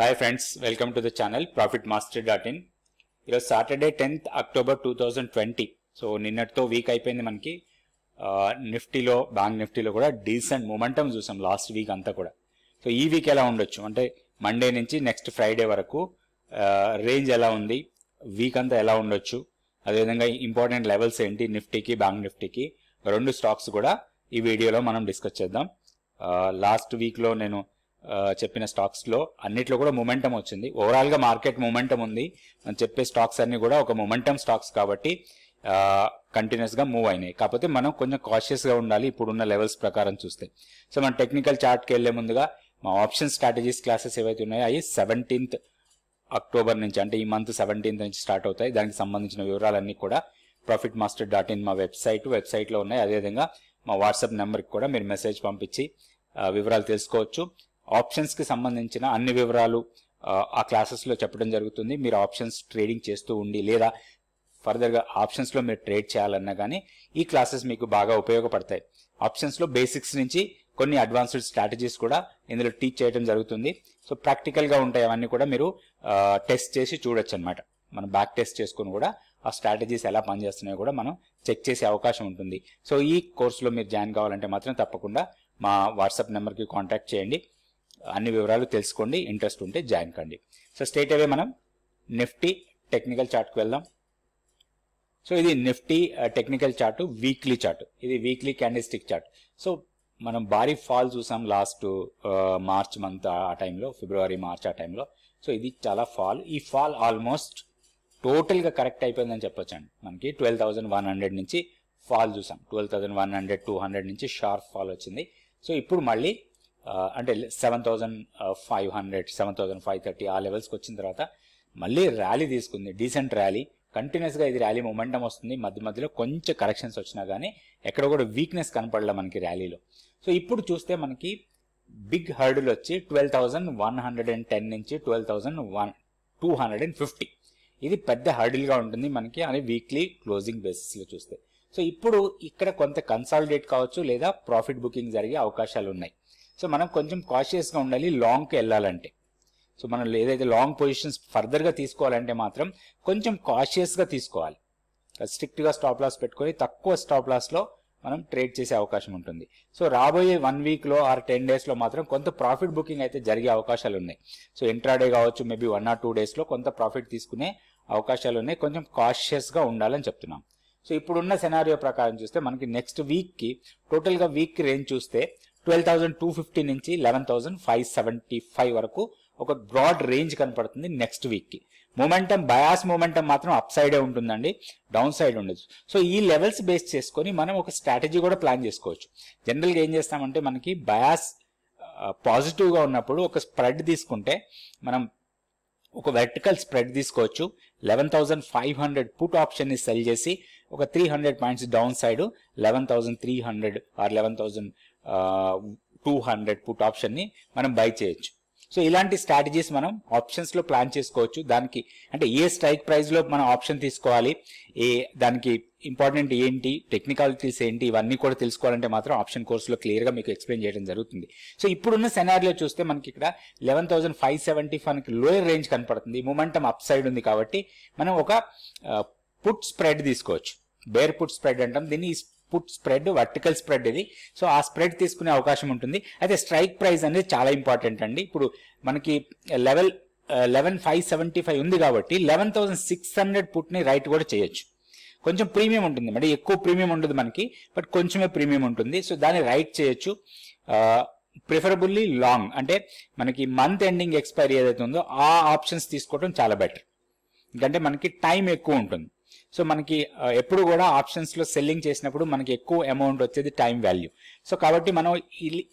hi friends welcome to the channel profit master dot in ఈరోజు Saturday tenth October two thousand twenty so నిన్నటితో week అయిపోయింది మనకి నిఫ్టీలో bank నిఫ్టీలో కూడా డీసెంట్ మొమెంటం చూసాం లాస్ట్ వీక్ అంతా కూడా సో ఈ వీక్ ఎలా ఉండొచ్చు అంటే మండే నుంచి నెక్స్ట్ ఫ్రైడే వరకు రేంజ్ ఎలా ఉంది వీక్ అంతా ఎలా ఉండొచ్చు అదేవిధంగా ఇంపార్టెంట్ లెవెల్స్ ఏంటి నిఫ్టీకి బ్యాంక్ నిఫ్టీకి రెండు స్టాక్స్ కూడా ఈ వీడియోలో మనం డిస్కస్ చేద్దాం లాస్ట్ వీక్లో నేను చెప్పిన స్టాక్స్లో అన్నిట్లో కూడా మొమెంటం వచ్చింది ఓవరాల్గా మార్కెట్ మొమెంటం ఉంది అని చెప్పే స్టాక్స్ అన్ని కూడా ఒక మొమెంటం స్టాక్స్ కాబట్టి కంటిన్యూస్గా మూవ్ అయినాయి కాకపోతే మనం కొంచెం కాషియస్గా ఉండాలి ఇప్పుడున్న లెవెల్స్ ప్రకారం చూస్తే సో మనం టెక్నికల్ చార్ట్కి వెళ్ళే ముందుగా మా ఆప్షన్ స్ట్రాటజీస్ క్లాసెస్ ఏవైతే ఉన్నాయో అవి సెవెంటీన్త్ అక్టోబర్ నుంచి అంటే ఈ మంత్ సెవెంటీన్త్ నుంచి స్టార్ట్ అవుతాయి దానికి సంబంధించిన వివరాలన్నీ కూడా ప్రాఫిట్ మాస్టర్ డాట్ ఇన్ మా వెబ్సైట్ వెబ్సైట్లో ఉన్నాయి అదేవిధంగా మా వాట్సాప్ నెంబర్కి కూడా మీరు మెసేజ్ పంపించి వివరాలు తెలుసుకోవచ్చు ఆప్షన్స్కి సంబంధించిన అన్ని వివరాలు ఆ క్లాసెస్లో చెప్పడం జరుగుతుంది మీరు ఆప్షన్స్ ట్రేడింగ్ చేస్తూ ఉండి లేదా ఫర్దర్గా ఆప్షన్స్లో మీరు ట్రేడ్ చేయాలన్నా కానీ ఈ క్లాసెస్ మీకు బాగా ఉపయోగపడతాయి ఆప్షన్స్లో బేసిక్స్ నుంచి కొన్ని అడ్వాన్స్డ్ స్ట్రాటజీస్ కూడా ఇందులో టీచ్ చేయడం జరుగుతుంది సో ప్రాక్టికల్గా ఉంటాయి అవన్నీ కూడా మీరు టెస్ట్ చేసి చూడొచ్చు అనమాట మనం బ్యాక్ టెస్ట్ చేసుకుని కూడా ఆ స్ట్రాటజీస్ ఎలా పనిచేస్తున్నాయో కూడా మనం చెక్ చేసే అవకాశం ఉంటుంది సో ఈ కోర్సులో మీరు జాయిన్ కావాలంటే మాత్రం తప్పకుండా మా వాట్సాప్ నెంబర్కి కాంటాక్ట్ చేయండి అన్ని వివరాలు తెలుసుకోండి ఇంట్రెస్ట్ ఉంటే జాయిన్ కండి సో స్టేట్ అవే మనం నిఫ్టీ టెక్నికల్ చార్ట్కి వెళ్దాం సో ఇది Nifty technical chart weekly chart ఇది వీక్లీ క్యాండిస్టిక్ చార్ట్ సో మనం భారీ ఫాల్ చూసాం లాస్ట్ మార్చ్ మంత్ ఆ టైంలో ఫిబ్రవరి మార్చ్ ఆ టైంలో సో ఇది చాలా ఫాల్ ఈ ఫాల్ ఆల్మోస్ట్ టోటల్గా కరెక్ట్ అయిపోయిందని అండి మనకి ట్వెల్వ్ థౌసండ్ వన్ హండ్రెడ్ నుంచి ఫాల్ చూసాం twelve thousand one hundred two hundred నుంచి షార్ప్ ఫాల్ వచ్చింది సో ఇప్పుడు మళ్ళీ అంటే seven thousand five hundred seven thousand five thirty ఆ లెవెల్స్కి వచ్చిన తర్వాత మళ్ళీ ర్యాలీ తీసుకుంది డీసెంట్ ర్యాలీ కంటిన్యూస్గా ఇది ర్యాలీ మొమెంటం వస్తుంది మధ్య మధ్యలో కొంచెం కరెక్షన్స్ వచ్చినా కానీ ఎక్కడ కూడా వీక్నెస్ కనపడలే మనకి ర్యాలీలో సో ఇప్పుడు చూస్తే మనకి బిగ్ హర్డుల్ వచ్చి twelve thousand one hundred and ten నుంచి twelve thousand one two hundred and fifty ఇది పెద్ద హర్డిల్గా ఉంటుంది మనకి అని వీక్లీ క్లోజింగ్ బేసిస్లో చూస్తే సో ఇప్పుడు ఇక్కడ కొంత కన్సాలిడేట్ కావచ్చు లేదా ప్రాఫిట్ బుకింగ్ జరిగే అవకాశాలు ఉన్నాయి సో మనం కొంచెం కాషియస్గా ఉండాలి లాంగ్కి వెళ్ళాలంటే సో మనం ఏదైతే లాంగ్ పొజిషన్స్ ఫర్దర్గా తీసుకోవాలంటే మాత్రం కొంచెం కాషియస్గా తీసుకోవాలి స్ట్రిక్ట్గా స్టాప్ లాస్ పెట్టుకొని తక్కువ స్టాప్ లాస్లో మనం ట్రేడ్ చేసే అవకాశం ఉంటుంది సో రాబోయే వన్ వీక్లో ఆర్ టెన్ డేస్లో మాత్రం కొంత ప్రాఫిట్ బుకింగ్ అయితే జరిగే అవకాశాలు ఉన్నాయి సో ఇంట్రాడే కావచ్చు మేబీ వన్ ఆర్ టూ డేస్లో కొంత ప్రాఫిట్ తీసుకునే అవకాశాలు ఉన్నాయి కొంచెం కాషియస్గా ఉండాలని చెప్తున్నాం సో ఇప్పుడున్న సెనారియో ప్రకారం చూస్తే మనకి నెక్స్ట్ వీక్కి టోటల్గా వీక్కి రేంజ్ చూస్తే ట్వెల్వ్ థౌజండ్ టూ ఫిఫ్టీ నుంచి eleven thousand five seventy five వరకు ఒక బ్రాడ్ రేంజ్ కనపడుతుంది నెక్స్ట్ వీక్కి మొమెంటం బయాస్ మూమెంటం మాత్రం అప్ సైడే ఉంటుందండి డౌన్ సైడ్ ఉండదు సో ఈ లెవెల్స్ బేస్ చేసుకొని మనం ఒక స్ట్రాటజీ కూడా ప్లాన్ చేసుకోవచ్చు జనరల్గా ఏం చేస్తామంటే మనకి బయాస్ పాజిటివ్గా ఉన్నప్పుడు ఒక స్ప్రెడ్ తీసుకుంటే మనం ఒక వెర్టికల్ స్ప్రెడ్ తీసుకోవచ్చు eleven thousand five hundred put ఆప్షన్ని సెల్ చేసి ఒక three hundred points down side eleven thousand three hundred or eleven thousand two hundred put ఆప్షన్ని మనం బై చేయొచ్చు సో ఇలాంటి స్ట్రాటజీస్ మనం ఆప్షన్స్ లో ప్లాన్ చేసుకోవచ్చు దానికి అంటే ఏ స్ట్రైక్ ప్రైస్ లో మనం ఆప్షన్ తీసుకోవాలి ఏ దానికి ఇంపార్టెంట్ ఏంటి టెక్నికాలిటీస్ ఏంటి ఇవన్నీ కూడా తెలుసుకోవాలంటే మాత్రం ఆప్షన్ కోర్సులో క్లియర్ గా మీకు ఎక్స్ప్లెయిన్ చేయడం జరుగుతుంది సో ఇప్పుడున్న సెనారిలో చూస్తే మనకి ఇక్కడ లెవెన్ థౌసండ్ ఫైవ్ సెవెంటీ మనకి లోయర్ రేంజ్ కనపడుతుంది మొమెంటం అప్ సైడ్ ఉంది కాబట్టి మనం ఒక పుట్ స్ప్రెడ్ తీసుకోవచ్చు బేర్ పుట్ స్ప్రెడ్ అంటాం దీన్ని పుట్ స్ప్రెడ్ వర్టికల్ స్ప్రెడ్ ఇది సో ఆ స్ప్రెడ్ తీసుకునే అవకాశం ఉంటుంది అయితే స్ట్రైక్ ప్రైస్ అనేది చాలా ఇంపార్టెంట్ అండి ఇప్పుడు మనకి level eleven five seventy five ఉంది కాబట్టి లెవెన్ థౌసండ్ సిక్స్ హండ్రెడ్ పుట్ని రైట్ కూడా చేయొచ్చు కొంచెం ప్రీమియం ఉంటుంది మరి ఎక్కువ ప్రీమియం ఉండదు మనకి బట్ కొంచెమే ప్రీమియం ఉంటుంది సో దాన్ని రైట్ చేయొచ్చు ప్రిఫరబుల్లీ uh, లాంగ్ అంటే మనకి మంత్ ఎండింగ్ ఎక్స్పైరీ ఏదైతే ఉందో ఆ ఆప్షన్స్ తీసుకోవడం చాలా బెటర్ ఎందుకంటే మనకి టైం ఎక్కువ ఉంటుంది సో మనకి ఎప్పుడు కూడా ఆప్షన్స్లో సెల్లింగ్ చేసినప్పుడు మనకి ఎక్కువ అమౌంట్ వచ్చేది టైం వాల్యూ సో కాబట్టి మనం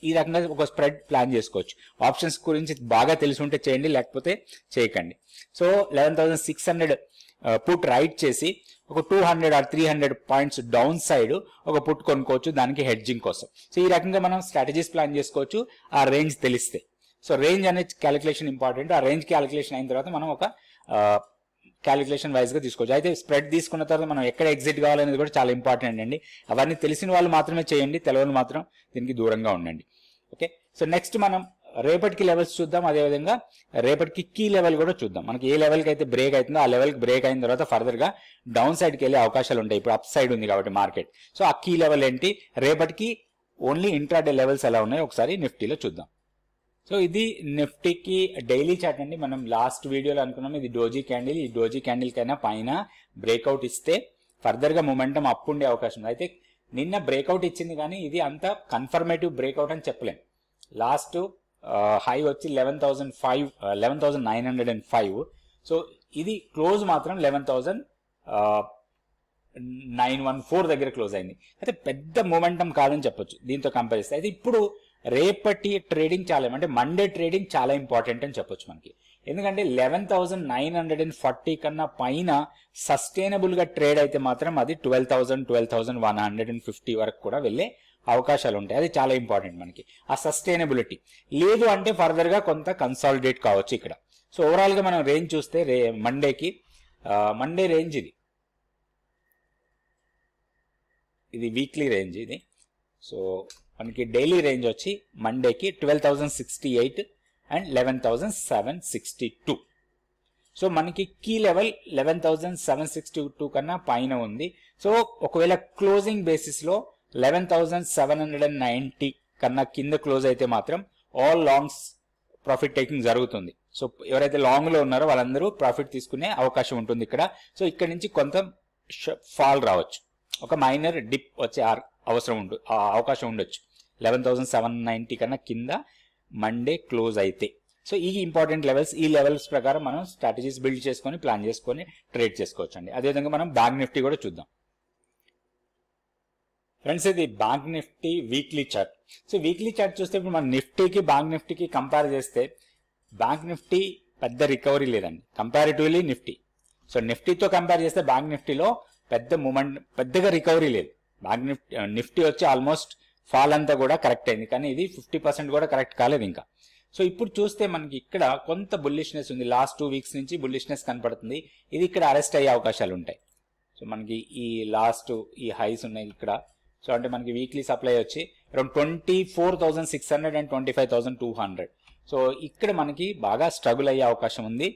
ఈ రకంగా ఒక స్ప్రెడ్ ప్లాన్ చేసుకోవచ్చు ఆప్షన్స్ గురించి బాగా తెలిసి ఉంటే చేయండి లేకపోతే చేయకండి so eleven six hundred put write చేసి ఒక two hundred or three hundred points down side ఒక పుట్ కొనుక్కోవచ్చు దానికి హెడ్జింగ్ కోసం సో ఈ రకంగా మనం స్ట్రాటజీస్ ప్లాన్ చేసుకోవచ్చు ఆ రేంజ్ తెలిస్తే సో రేంజ్ అనేది క్యాలిక్యులేషన్ ఇంపార్టెంట్ ఆ రేంజ్ క్యాలిక్యులేషన్ అయిన తర్వాత మనం ఒక క్యాలిక్యులేషన్ వైజ్గా తీసుకోవచ్చు అయితే స్ప్రెడ్ తీసుకున్న తర్వాత మనం ఎక్కడ ఎగ్జిట్ కావాలనేది కూడా చాలా ఇంపార్టెంట్ అండి అవన్నీ తెలిసిన వాళ్ళు మాత్రమే చేయండి తెలవని మాత్రం దీనికి దూరంగా ఉండండి ఓకే సో నెక్స్ట్ మనం రేపటికి లెవెల్స్ చూద్దాం అదేవిధంగా రేపటికి కీ లెవెల్ కూడా చూద్దాం మనకి ఏ లెవెల్కి అయితే బ్రేక్ అవుతుందో ఆ లెవెల్కి బ్రేక్ అయిన తర్వాత ఫర్దర్గా డౌన్ సైడ్కి వెళ్ళే అవకాశాలు ఉంటాయి ఇప్పుడు అప్ సైడ్ ఉంది కాబట్టి మార్కెట్ సో ఆ కీ లెవెల్ ఏంటి రేపటికి ఓన్లీ ఇంట్రాడే లెవెల్స్ ఎలా ఉన్నాయో ఒకసారి నిఫ్టీలో చూద్దాం సో ఇది నిఫ్టీకి డైలీ చార్ట్ అండి మనం లాస్ట్ వీడియోలో అనుకున్నాం ఇది డోజీ క్యాండిల్ ఈ డోజీ క్యాండిల్ కైనా పైన బ్రేక్అవుట్ ఇస్తే ఫర్దర్గా మూమెంటం అప్ ఉండే అవకాశం ఉంది అయితే నిన్న బ్రేక్అవుట్ ఇచ్చింది కానీ ఇది అంత కన్ఫర్మేటివ్ బ్రేక్అవుట్ అని చెప్పలేం లాస్ట్ హై వచ్చి eleven thousand five eleven thousand nine hundred and five so ఇది క్లోజ్ మాత్రం లెవెన్ నైన్ వన్ ఫోర్ దగ్గర క్లోజ్ అయింది అయితే పెద్ద మూమెంటం కాదని చెప్పొచ్చు దీంతో కంపేర్ చేస్తే అయితే ఇప్పుడు రేపటి ట్రేడింగ్ చాలా అంటే మండే ట్రేడింగ్ చాలా ఇంపార్టెంట్ అని చెప్పొచ్చు మనకి ఎందుకంటే eleven thousand nine hundred and forty కన్నా పైన సస్టైనబుల్ గా ట్రేడ్ అయితే మాత్రం అది twelve thousand twelve thousand one hundred and fifty వరకు కూడా వెళ్ళే అవకాశాలు ఉంటాయి అది చాలా ఇంపార్టెంట్ మనకి ఆ సస్టైనబిలిటీ లేదు అంటే ఫర్దర్ గా కొంత కన్సాలిడేట్ కావచ్చు ఇక్కడ సో ఓవరాల్ గా మనం రేంజ్ చూస్తే రే మండేకి మండే రేంజ్ ఇది ఇది వీక్లీ రేంజ్ ఇది సో మనకి డైలీ రేంజ్ వచ్చి మండేకి twelve thousand sixty eight and eleven thousand seven sixty two so మనకి key level eleven thousand seven sixty two కన్నా పైన ఉంది సో ఒకవేళ క్లోజింగ్ బేసిస్లో eleven thousand seven hundred and ninety కన్నా కింద క్లోజ్ అయితే మాత్రం ఆల్ లాంగ్స్ ప్రాఫిట్ టేకింగ్ జరుగుతుంది సో ఎవరైతే లాంగ్లో ఉన్నారో వాళ్ళందరూ ప్రాఫిట్ తీసుకునే అవకాశం ఉంటుంది ఇక్కడ సో ఇక్కడ నుంచి కొంత ఫాల్ రావచ్చు ఒక మైనర్ డిప్ వచ్చే అవసరం ఉండు అవకాశం ఉండొచ్చు లెవెన్ థౌసండ్ సెవెన్ నైన్టీ కన్నా కింద మండే క్లోజ్ అయితే సో ఈ ఇంపార్టెంట్ లెవెల్స్ ఈ లెవెల్స్ ప్రకారం మనం స్ట్రాటజీస్ బిల్డ్ చేసుకొని ప్లాన్ చేసుకొని ట్రేడ్ చేసుకోవచ్చు అండి అదేవిధంగా మనం బ్యాంక్ నిఫ్టీ కూడా చూద్దాం ఫ్రెండ్స్ ఇది bank Nifty weekly chart so weekly chart చూస్తే ఇప్పుడు మన నిఫ్టీకి బ్యాంక్ నిఫ్టీకి కంపేర్ చేస్తే బ్యాంక్ నిఫ్టీ పెద్ద రికవరీ లేదండి కంపారిటివ్లీ నిఫ్టీ సో నిఫ్టీతో కంపేర్ చేస్తే బ్యాంక్ నిఫ్టీలో పెద్ద మూమెంట్ పెద్దగా రికవరీ లేదు బ్యాంక్ నిఫ్టీ నిఫ్టీ వచ్చి ఆల్మోస్ట్ ఫాల్ అంతా కూడా కరెక్ట్ అయింది కానీ ఇది ఫిఫ్టీ పర్సెంట్ కూడా కరెక్ట్ కాలేదు ఇంకా సో ఇప్పుడు చూస్తే మనకి ఇక్కడ కొంత బుల్లిష్నెస్ ఉంది లాస్ట్ టూ వీక్స్ నుంచి బుల్లిష్నెస్ కనపడుతుంది ఇది ఇక్కడ అరెస్ట్ అయ్యే అవకాశాలు ఉంటాయి సో మనకి ఈ లాస్ట్ ఈ హైస్ ఉన్నాయి ఇక్కడ సో అంటే మనకి వీక్లీ సప్లై వచ్చి around twenty four thousand six hundred and twenty five thousand two hundred so ఇక్కడ మనకి బాగా స్ట్రగుల్ అయ్యే అవకాశం ఉంది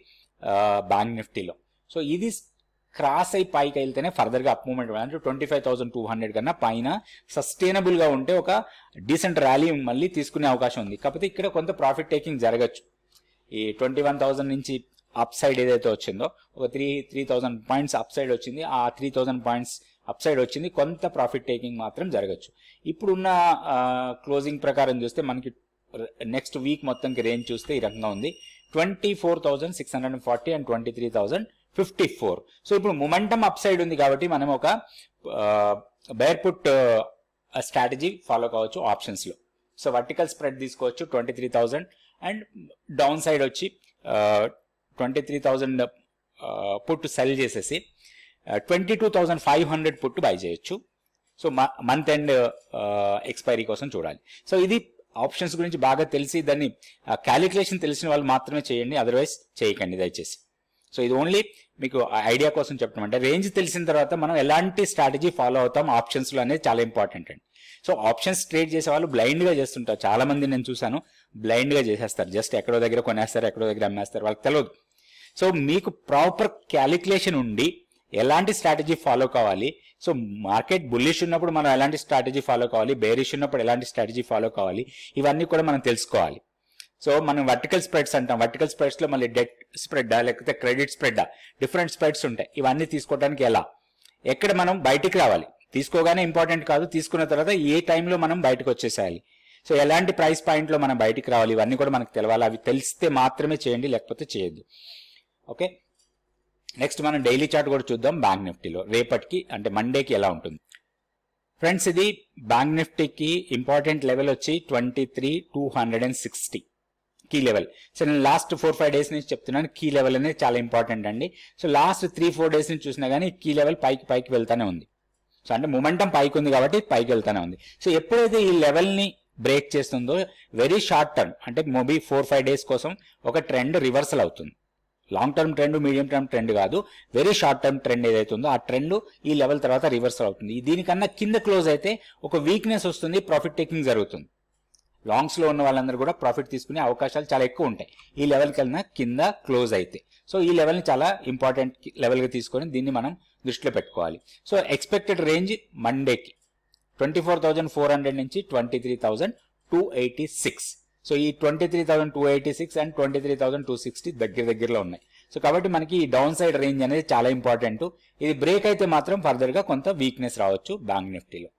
బ్యాంక్ నిఫ్టీలో సో ఇది క్రాస్ అయి పైకి వెళ్తేనే ఫర్దర్గా అప్ మూమెంట్ అంటే twenty five thousand two hundred కన్నా పైన సస్టైనబుల్గా ఉంటే ఒక డీసెంట్ ర్యాలీ మళ్ళీ తీసుకునే అవకాశం ఉంది కాకపోతే ఇక్కడ కొంత ప్రాఫిట్ టేకింగ్ జరగచ్చు ఈ ట్వంటీ వన్ థౌసండ్ నుంచి అప్ సైడ్ ఏదైతే వచ్చిందో ఒక three three thousand points up side వచ్చింది ఆ three thousand points up side వచ్చింది కొంత ప్రాఫిట్ టేకింగ్ మాత్రం జరగచ్చు ఇప్పుడున్న క్లోజింగ్ ప్రకారం చూస్తే మనకి నెక్స్ట్ వీక్ మొత్తంకి రేంజ్ చూస్తే ఈ రకంగా ఉంది twenty four thousand six hundred forty and twenty three thousand fifty four so ఇప్పుడు మొమెంటం అప్ సైడ్ ఉంది కాబట్టి మనం ఒక బేర్పుట్ స్ట్రాటజీ ఫాలో కావచ్చు ఆప్షన్స్ లో సో వర్టికల్ స్ప్రెడ్ తీసుకోవచ్చు twenty three thousand and down side వచ్చి twenty three thousand put sell చేసేసి twenty two thousand five hundred put buy చేయొచ్చు సో మంత్ ఎండ్ ఎక్స్పైరీ కోసం చూడాలి సో ఇది ఆప్షన్స్ గురించి బాగా తెలిసి దాన్ని క్యాలిక్యులేషన్ తెలిసిన వాళ్ళు మాత్రమే చేయండి అదర్వైజ్ చేయకండి దయచేసి సో ఇది ఓన్లీ మీకు ఐడియా కోసం చెప్పడం అంటే రేంజ్ తెలిసిన తర్వాత మనం ఎలాంటి స్ట్రాటజీ ఫాలో అవుతాం ఆప్షన్స్లో అనేది చాలా ఇంపార్టెంట్ అండి సో ఆప్షన్స్ ట్రేడ్ చేసే వాళ్ళు బ్లైండ్గా చేస్తుంటారు చాలా మంది నేను చూశాను బ్లైండ్గా చేసేస్తారు జస్ట్ ఎక్కడో దగ్గర కొనేస్తారు ఎక్కడో దగ్గర అమ్మేస్తారు వాళ్ళకి తెలియదు సో మీకు ప్రాపర్ క్యాలిక్యులేషన్ ఉండి ఎలాంటి స్ట్రాటజీ ఫాలో కావాలి సో మార్కెట్ బుల్లిష్ ఉన్నప్పుడు మనం ఎలాంటి స్ట్రాటజీ ఫాలో కావాలి బేరిష్ ఉన్నప్పుడు ఎలాంటి స్ట్రాటజీ ఫాలో కావాలి ఇవన్నీ కూడా మనం తెలుసుకోవాలి సో మనం వర్టికల్ స్ప్రెడ్స్ అంటాం వర్టికల్ స్ప్రెడ్స్ లో మళ్ళీ డెట్ స్ప్రెడ్ లేకపోతే క్రెడిట్ స్ప్రెడ్ డిఫరెంట్ స్ప్రెడ్స్ ఉంటాయి ఇవన్నీ తీసుకోవడానికి ఎలా ఎక్కడ మనం బయటికి రావాలి తీసుకోగానే ఇంపార్టెంట్ కాదు తీసుకున్న తర్వాత ఏ టైంలో మనం బయటకు వచ్చేసేయాలి సో ఎలాంటి ప్రైస్ పాయింట్లో మనం బయటికి రావాలి ఇవన్నీ కూడా మనకు తెలవాలి అవి తెలిస్తే మాత్రమే చేయండి లేకపోతే చేయొద్దు ఓకే నెక్స్ట్ మనం డైలీ చార్ట్ కూడా చూద్దాం బ్యాంక్ నిఫ్టీలో రేపటికి అంటే మండేకి ఎలా ఉంటుంది ఫ్రెండ్స్ ఇది బ్యాంక్ నిఫ్టీకి ఇంపార్టెంట్ లెవెల్ వచ్చి twenty three two hundred and sixty key level so నేను లాస్ట్ ఫోర్ ఫైవ్ డేస్ నుంచి చెప్తున్నాను కీ లెవెల్ అనేది చాలా ఇంపార్టెంట్ అండి so last three four days నుంచి చూసినా కానీ కీ లెవెల్ పైకి పైకి వెళ్తానే ఉంది సో అంటే మొమెంటం పైకి ఉంది కాబట్టి పైకి వెళ్తానే ఉంది సో ఎప్పుడైతే ఈ లెవెల్ని బ్రేక్ చేస్తుందో వెరీ షార్ట్ టర్మ్ అంటే మోబీ ఫోర్ ఫైవ్ డేస్ కోసం ఒక ట్రెండ్ రివర్సల్ అవుతుంది long term trend medium term trend కాదు వెరీ షార్ట్ టర్మ్ ట్రెండ్ ఏదైతే ఉందో ఆ ట్రెండ్ ఈ లెవెల్ తర్వాత రివర్సల్ అవుతుంది దీనికన్నా కింద క్లోజ్ అయితే ఒక వీక్నెస్ వస్తుంది ప్రాఫిట్ టేకింగ్ జరుగుతుంది లాంగ్స్లో ఉన్న వాళ్ళందరూ కూడా ప్రాఫిట్ తీసుకునే అవకాశాలు చాలా ఎక్కువ ఉంటాయి ఈ లెవెల్కి వెళ్ళినా కింద క్లోజ్ అయితే సో ఈ లెవెల్ని చాలా ఇంపార్టెంట్ లెవెల్గా తీసుకొని దీన్ని మనం దృష్టిలో పెట్టుకోవాలి సో ఎక్స్పెక్టెడ్ రేంజ్ మండేకి twenty four thousand four hundred నుంచి twenty three two eighty six so ఈ twenty three thousand two eighty six and twenty three thousand two sixty దగ్గర దగ్గరలో ఉన్నాయి సో కాబట్టి మనకి ఈ డౌన్ సైడ్ రేంజ్ అనేది చాలా ఇంపార్టెంట్ ఇది బ్రేక్ అయితే మాత్రం ఫర్దర్గా కొంత వీక్నెస్ రావచ్చు బ్యాంక్ నిఫ్టీలో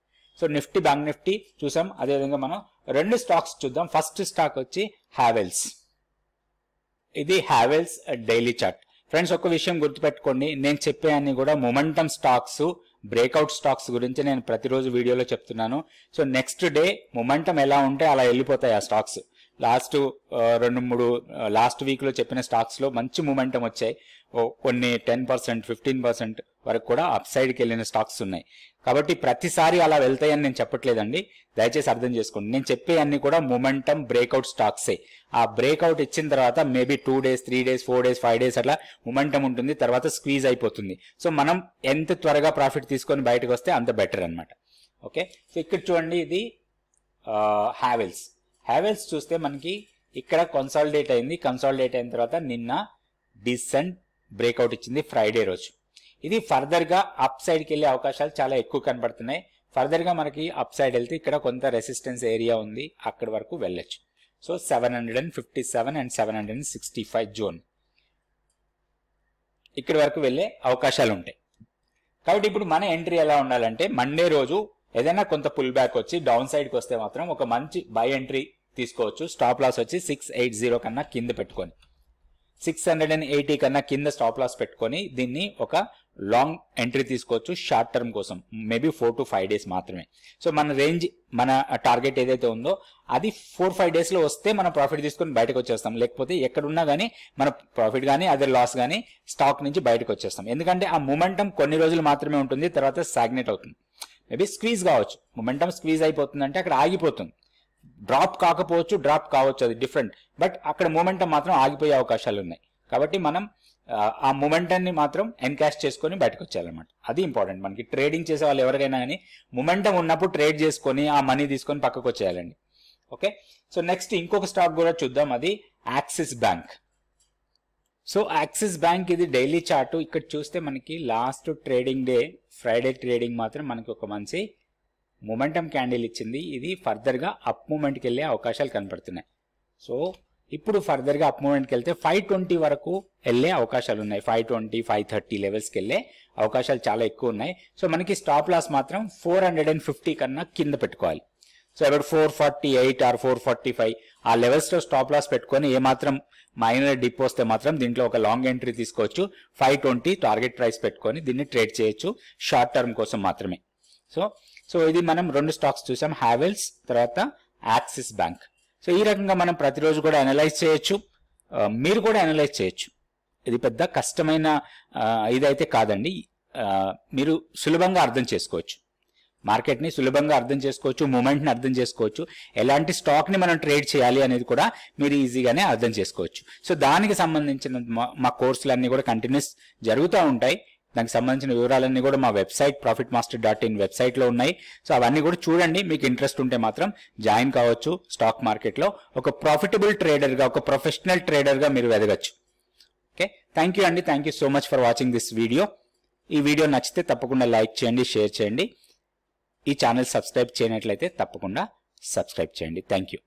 సో నిఫ్టీ బ్యాంక్ నిఫ్టీ చూసాం అదేవిధంగా మనం రెండు స్టాక్స్ చూద్దాం ఫస్ట్ స్టాక్ వచ్చి హ్యావెల్స్ ఇది హ్యావెల్స్ డైలీ చార్ట్ ఫ్రెండ్స్ ఒక విషయం గుర్తుపెట్టుకోండి నేను చెప్పే అన్ని కూడా మొమెంటం స్టాక్స్ బ్రేక్అవుట్ స్టాక్స్ గురించి నేను ప్రతిరోజు వీడియోలో చెప్తున్నాను సో నెక్స్ట్ డే మొమెంటం ఎలా ఉంటే అలా వెళ్ళిపోతాయి ఆ స్టాక్స్ లాస్ట్ రెండు మూడు లాస్ట్ వీక్లో చెప్పిన స్టాక్స్లో మంచి మూమెంటం వచ్చాయి కొన్ని టెన్ పర్సెంట్ ఫిఫ్టీన్ పర్సెంట్ వరకు కూడా అప్ సైడ్కి వెళ్ళిన స్టాక్స్ ఉన్నాయి కాబట్టి ప్రతిసారి అలా వెళ్తాయని నేను చెప్పట్లేదండి దయచేసి అర్థం చేసుకోండి నేను చెప్పే అన్ని కూడా మూమెంటం బ్రేక్అవుట్ స్టాక్సే ఆ బ్రేక్అవుట్ ఇచ్చిన తర్వాత maybe two days three days four days five days అట్లా మూమెంటం ఉంటుంది తర్వాత స్క్వీజ్ అయిపోతుంది సో మనం ఎంత త్వరగా ప్రాఫిట్ తీసుకొని బయటకు వస్తే అంత బెటర్ అనమాట ఓకే సో ఇక్కడ చూడండి ఇది హ్యావెల్స్ హ్యావెల్స్ చూస్తే మనకి ఇక్కడ కన్సాలిడేట్ అయింది కన్సాలిడేట్ అయిన తర్వాత నిన్న డిసెంట్ బ్రేక్అవుట్ ఇచ్చింది ఫ్రైడే రోజు ఇది ఫర్దర్గా అప్ సైడ్కి వెళ్ళే అవకాశాలు చాలా ఎక్కువ కనబడుతున్నాయి ఫర్దర్గా మనకి అప్ సైడ్ వెళ్తే ఇక్కడ కొంత రెసిస్టెన్స్ ఏరియా ఉంది అక్కడి వరకు వెళ్ళొచ్చు so seven hundred and fifty seven and seven hundred and sixty five zone ఇక్కడ వరకు వెళ్ళే అవకాశాలు ఉంటాయి కాబట్టి ఇప్పుడు మన ఎంట్రీ ఎలా ఉండాలంటే మండే రోజు ఏదైనా కొంత పుల్ బ్యాక్ వచ్చి డౌన్ సైడ్కి వస్తే మాత్రం ఒక మంచి బై ఎంట్రీ తీసుకోవచ్చు స్టాప్ లాస్ వచ్చి సిక్స్ ఎయిట్ జీరో కన్నా కింద పెట్టుకొని సిక్స్ హండ్రెడ్ అండ్ ఎయిటీ కన్నా కింద స్టాప్ లాస్ పెట్టుకొని దీన్ని ఒక లాంగ్ ఎంట్రీ తీసుకోవచ్చు షార్ట్ టర్మ్ కోసం maybe four to five days మాత్రమే సో మన రేంజ్ మన టార్గెట్ ఏదైతే ఉందో అది ఫోర్ ఫైవ్ డేస్లో వస్తే మనం ప్రాఫిట్ తీసుకొని బయటకు వచ్చేస్తాం లేకపోతే ఎక్కడున్నా కానీ మన ప్రాఫిట్ కానీ అదే లాస్ కానీ స్టాక్ నుంచి బయటకు వచ్చేస్తాం ఎందుకంటే ఆ మూమెంటం కొన్ని రోజులు మాత్రమే ఉంటుంది తర్వాత సాగ్నెట్ అవుతుంది మేబీ స్క్వీజ్ కావచ్చు మొమెంటం స్క్వీజ్ అయిపోతుందంటే అక్కడ ఆగిపోతుంది డ్రాప్ కాకపోవచ్చు డ్రాప్ కావచ్చు అది డిఫరెంట్ బట్ అక్కడ మూమెంటం మాత్రం ఆగిపోయే అవకాశాలు ఉన్నాయి కాబట్టి మనం ఆ మూమెంటాన్ని మాత్రం ఎన్కాష్ చేసుకొని బయటకు వచ్చేయాలన్నమాట అది ఇంపార్టెంట్ మనకి ట్రేడింగ్ చేసే వాళ్ళు ఎవరికైనా కానీ మూమెంటం ఉన్నప్పుడు ట్రేడ్ చేసుకొని ఆ మనీ తీసుకొని పక్కకు వచ్చేయాలండి ఓకే సో నెక్స్ట్ ఇంకొక స్టాక్ కూడా చూద్దాం అది Axis Bank so Axis Bank ఇది డైలీ చార్ట్ ఇక్కడ చూస్తే మనకి last trading day Friday trading మాత్రం మనకి ఒక మంచి మొమెంటం క్యాండిల్ ఇచ్చింది ఇది ఫర్దర్గా అప్ మూమెంట్కి వెళ్ళే అవకాశాలు కనపడుతున్నాయి సో ఇప్పుడు ఫర్దర్గా అప్ మూమెంట్కి వెళ్తే ఫైవ్ ట్వంటీ వరకు వెళ్ళే అవకాశాలు ఉన్నాయి ఫైవ్ ట్వంటీ ఫైవ్ థర్టీ లెవెల్స్కి వెళ్ళే అవకాశాలు చాలా ఎక్కువ ఉన్నాయి సో మనకి స్టాప్ లాస్ మాత్రం ఫోర్ హండ్రెడ్ అండ్ ఫిఫ్టీ కన్నా కింద పెట్టుకోవాలి సో ఇక్కడ four forty eight or four forty five ఆ లెవెల్స్లో స్టాప్ లాస్ పెట్టుకొని ఏమాత్రం మైనర్ డిప్ వస్తే మాత్రం దీంట్లో ఒక లాంగ్ ఎంట్రీ తీసుకోవచ్చు ఫైవ్ ట్వంటీ టార్గెట్ ప్రైస్ పెట్టుకొని దీన్ని ట్రేడ్ చేయొచ్చు షార్ట్ టర్మ్ కోసం మాత్రమే సో సో ఇది మనం రెండు స్టాక్స్ చూసాం హ్యావెల్స్ తర్వాత యాక్సిస్ బ్యాంక్ సో ఈ రకంగా మనం ప్రతిరోజు కూడా అనలైజ్ చేయొచ్చు మీరు కూడా అనలైజ్ చేయొచ్చు ఇది పెద్ద కష్టమైన ఇదైతే కాదండి మీరు సులభంగా అర్థం చేసుకోవచ్చు మార్కెట్ని సులభంగా అర్థం చేసుకోవచ్చు మూమెంట్ని అర్థం చేసుకోవచ్చు ఎలాంటి స్టాక్ని మనం ట్రేడ్ చేయాలి అనేది కూడా మీరు ఈజీగానే అర్థం చేసుకోవచ్చు సో దానికి సంబంధించిన మా కోర్సులన్నీ కూడా కంటిన్యూస్ జరుగుతూ ఉంటాయి దానికి సంబంధించిన వివరాలన్నీ కూడా మా website profit master dot in వెబ్సైట్లో ఉన్నాయి సో అవన్నీ కూడా చూడండి మీకు ఇంట్రెస్ట్ ఉంటే మాత్రం జాయిన్ కావచ్చు స్టాక్ మార్కెట్లో ఒక ప్రాఫిటబుల్ ట్రేడర్గా ఒక ప్రొఫెషనల్ ట్రేడర్గా మీరు ఎదగచ్చు ఓకే థ్యాంక్ యూ అండి thank you so much for watching this video ఈ వీడియో నచ్చితే తప్పకుండా లైక్ చేయండి షేర్ చేయండి ఈ ఛానల్ సబ్స్క్రైబ్ చేయనట్లయితే తప్పకుండా సబ్స్క్రైబ్ చేయండి థ్యాంక్ యూ